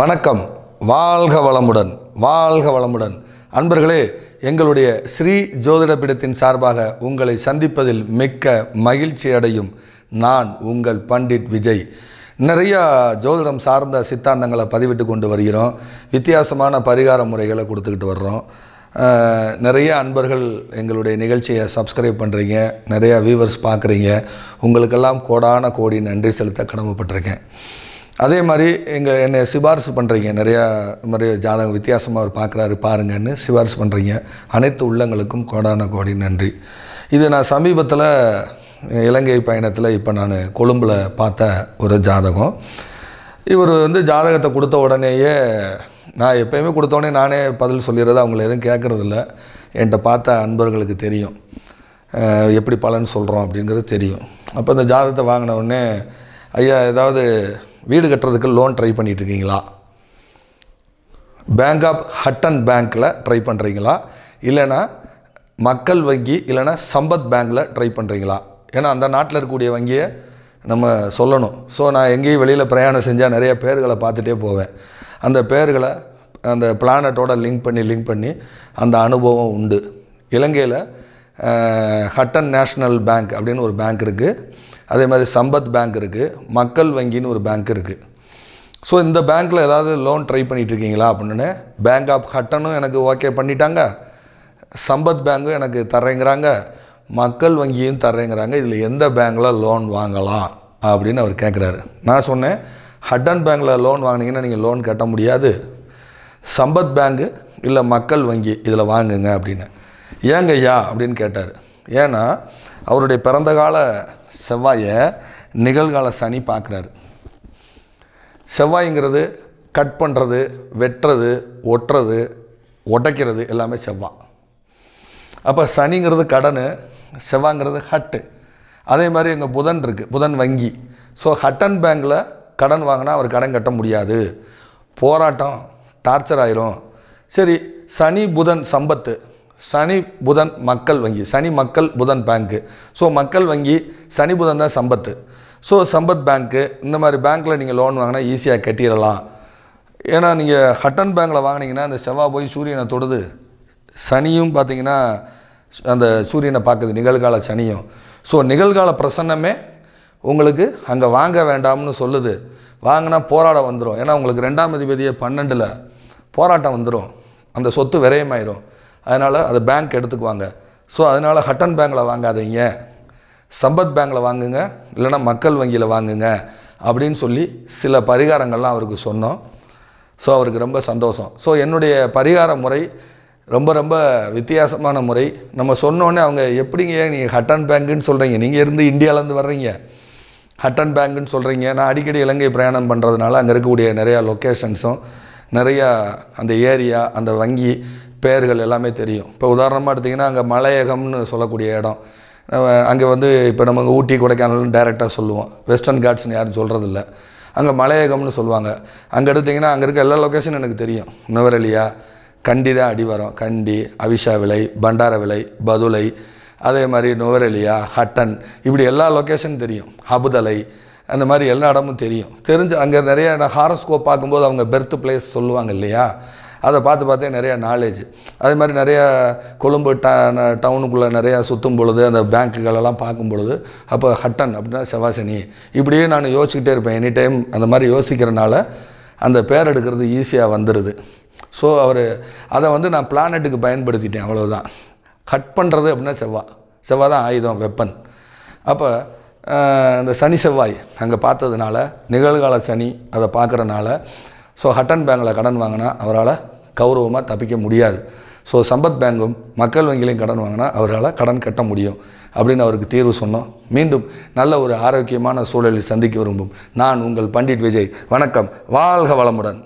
வணக்கம் வாழ்க வளமுடன் வாழ்க வளமுடன் அன்பர்களே எங்களுடைய ஸ்ரீ பீடத்தின் சார்பாக உங்களை சந்திப்பதில் மிக்க மகிழ்ச்சி அடையும் நான் உங்கள் பண்டிட் விஜய் நிறையா ஜோதிடம் சார்ந்த சித்தாந்தங்களை பதிவிட்டு கொண்டு வருகிறோம் வித்தியாசமான பரிகார முறைகளை கொடுத்துக்கிட்டு வர்றோம் நிறைய அன்பர்கள் எங்களுடைய நிகழ்ச்சியை சப்ஸ்கிரைப் பண்ணுறீங்க நிறையா வியூவர்ஸ் பார்க்குறீங்க உங்களுக்கெல்லாம் கோடான கோடி நன்றி செலுத்த கடமைப்பட்டிருக்கேன் அதே மாதிரி எங்கள் என்னை சிபாரிசு பண்ணுறீங்க நிறையா மாதிரி ஜாதகம் வித்தியாசமாக அவர் பார்க்குறாரு பாருங்கன்னு சிபாரிசு பண்ணுறீங்க அனைத்து உள்ளங்களுக்கும் கோடான கோடி நன்றி இது நான் சமீபத்தில் இலங்கை பயணத்தில் இப்போ நான் கொழும்பில் பார்த்த ஒரு ஜாதகம் இவர் வந்து ஜாதகத்தை கொடுத்த உடனேயே நான் எப்போயுமே கொடுத்தோடனே நானே பதில் சொல்லிடுறது அவங்கள எதுவும் கேட்குறதில்ல என்கிட்ட பார்த்த அன்பர்களுக்கு தெரியும் எப்படி பலன் சொல்கிறோம் அப்படிங்கிறது தெரியும் அப்போ இந்த ஜாதகத்தை வாங்கின உடனே ஐயா ஏதாவது வீடு கட்டுறதுக்கு லோன் ட்ரை பண்ணிகிட்ருக்கீங்களா பேங்க் ஆஃப் ஹட்டன் பேங்க்கில் ட்ரை பண்ணுறீங்களா இல்லைனா மக்கள் வங்கி இல்லைனா சம்பத் பேங்க்கில் ட்ரை பண்ணுறீங்களா ஏன்னா அந்த நாட்டில் இருக்கக்கூடிய வங்கியை நம்ம சொல்லணும் ஸோ நான் எங்கேயும் வெளியில் பிரயாணம் செஞ்சால் நிறைய பேர்களை பார்த்துட்டே போவேன் அந்த பேர்களை அந்த பிளானட்டோட லிங்க் பண்ணி லிங்க் பண்ணி அந்த அனுபவம் உண்டு இலங்கையில் ஹட்டன் நேஷ்னல் பேங்க் அப்படின்னு ஒரு பேங்க் இருக்குது அதே மாதிரி சம்பத் பேங்க் இருக்குது மக்கள் வங்கின்னு ஒரு பேங்க் இருக்குது ஸோ இந்த பேங்க்கில் ஏதாவது லோன் ட்ரை பண்ணிட்டுருக்கீங்களா அப்படின்னு பேங்க் ஆஃப் ஹட்டனும் எனக்கு ஓகே பண்ணிட்டாங்க சம்பத் பேங்க்கும் எனக்கு தரேங்கிறாங்க மக்கள் வங்கியும் தரேங்கிறாங்க இதில் எந்த பேங்க்கில் லோன் வாங்கலாம் அப்படின்னு அவர் கேட்குறாரு நான் சொன்னேன் ஹட்டன் பேங்க்கில் லோன் வாங்கினீங்கன்னா நீங்கள் லோன் கட்ட முடியாது சம்பத் பேங்கு இல்லை மக்கள் வங்கி இதில் வாங்குங்க அப்படின்னு ஏங்க ஐயா அப்படின்னு கேட்டார் ஏன்னா அவருடைய பிறந்த கால செவ்வாயை நிகழ்கால சனி பார்க்குறாரு செவ்வாய்ங்கிறது கட் பண்ணுறது வெட்டுறது ஒட்டுறது உடைக்கிறது எல்லாமே செவ்வாய் அப்போ சனிங்கிறது கடன் செவ்வாங்கிறது ஹட்டு அதே மாதிரி எங்கள் புதன் இருக்குது புதன் வங்கி ஸோ ஹட்டன் பேங்கில் கடன் வாங்கினா அவர் கடன் கட்ட முடியாது போராட்டம் டார்ச்சர் ஆயிரும் சரி சனி புதன் சம்பத்து சனி புதன் மக்கள் வங்கி சனி மக்கள் புதன் பேங்க்கு ஸோ மக்கள் வங்கி சனி புதன் தான் சம்பத்து ஸோ சம்பத் பேங்க்கு இந்த மாதிரி பேங்க்கில் நீங்கள் லோன் வாங்கினா ஈஸியாக கட்டிடலாம் ஏன்னா நீங்கள் ஹட்டன் பேங்க்கில் வாங்கினீங்கன்னா அந்த செவ்வாய் போய் சூரியனை தொடுது சனியும் பார்த்தீங்கன்னா அந்த சூரியனை பார்க்குது நிகழ்கால சனியும் ஸோ நிகழ்கால பிரசன்னமே உங்களுக்கு அங்கே வாங்க வேண்டாம்னு சொல்லுது வாங்கினா போராட வந்துடும் ஏன்னா உங்களுக்கு ரெண்டாம் அதிபதியை பன்னெண்டில் போராட்டம் வந்துடும் அந்த சொத்து விரயமாயிரும் அதனால் அது பேங்க் எடுத்துக்குவாங்க ஸோ அதனால் ஹட்டன் பேங்கில் வாங்காதீங்க சம்பத் பேங்கில் வாங்குங்க இல்லைனா மக்கள் வங்கியில் வாங்குங்க அப்படின்னு சொல்லி சில பரிகாரங்கள்லாம் அவருக்கு சொன்னோம் ஸோ அவருக்கு ரொம்ப சந்தோஷம் ஸோ என்னுடைய பரிகார முறை ரொம்ப ரொம்ப வித்தியாசமான முறை நம்ம சொன்னோன்னே அவங்க எப்படிங்க நீங்கள் ஹட்டன் பேங்குன்னு சொல்கிறீங்க நீங்கள் இருந்து இந்தியாவிலேருந்து வர்றீங்க ஹட்டன் பேங்குன்னு சொல்கிறீங்க நான் அடிக்கடி இலங்கை பிரயாணம் பண்ணுறதுனால அங்கே இருக்கக்கூடிய நிறையா லொக்கேஷன்ஸும் நிறையா அந்த ஏரியா அந்த வங்கி பெயர்கள் எல்லாமே தெரியும் இப்போ உதாரணமாக எடுத்திங்கன்னா அங்கே மலையகம்னு சொல்லக்கூடிய இடம் அங்கே வந்து இப்போ நம்ம ஊட்டி கொடைக்கானல்னு டைரெக்டாக சொல்லுவோம் வெஸ்டர்ன் காட்ஸ்னு யாரும் சொல்கிறதில்ல அங்கே மலையகம்னு சொல்லுவாங்க அங்கே எடுத்திங்கன்னா அங்கே இருக்க எல்லா லொக்கேஷனும் எனக்கு தெரியும் நுவரலியா கண்டி தான் அடிவாரம் கண்டி அவிஷா விலை பண்டார விலை பதுளை அதே மாதிரி நுவரலியா ஹட்டன் இப்படி எல்லா லொக்கேஷன் தெரியும் அபுதலை அந்த மாதிரி எல்லா இடமும் தெரியும் தெரிஞ்சு அங்கே நிறைய நான் ஹாரஸ்கோப் பார்க்கும்போது அவங்க பெர்த் பிளேஸ் சொல்லுவாங்க இல்லையா அதை பார்த்து பார்த்தே நிறையா நாலேஜ் அதே மாதிரி நிறையா கொழும்பு ட டவுனுக்குள்ளே நிறையா சுற்றும் பொழுது அந்த பேங்க்குகளெல்லாம் பார்க்கும் பொழுது அப்போ ஹட்டன் அப்படின்னா செவாசனி இப்படியே நான் யோசிச்சுக்கிட்டே இருப்பேன் எனி டைம் அந்த மாதிரி யோசிக்கிறனால அந்த பேர் எடுக்கிறது ஈஸியாக வந்துடுது ஸோ அவர் அதை வந்து நான் பிளானட்டுக்கு பயன்படுத்திட்டேன் அவ்வளோதான் கட் பண்ணுறது அப்படின்னா செவ்வாய் செவ்வாய் தான் ஆயுதம் வெப்பன் அப்போ இந்த சனி செவ்வாய் அங்கே பார்த்ததுனால நிகழ்கால சனி அதை பார்க்குறனால ஸோ ஹட்டன் பேங்கில் கடன் வாங்கினா அவரால் கௌரவமாக தப்பிக்க முடியாது ஸோ சம்பத் பேங்கும் மக்கள் வங்கியிலையும் கடன் வாங்கினா அவரால் கடன் கட்ட முடியும் அப்படின்னு அவருக்கு தீர்வு சொன்னோம் மீண்டும் நல்ல ஒரு ஆரோக்கியமான சூழலில் சந்திக்க விரும்பும் நான் உங்கள் பண்டிட் விஜய் வணக்கம் வாழ்க வளமுடன்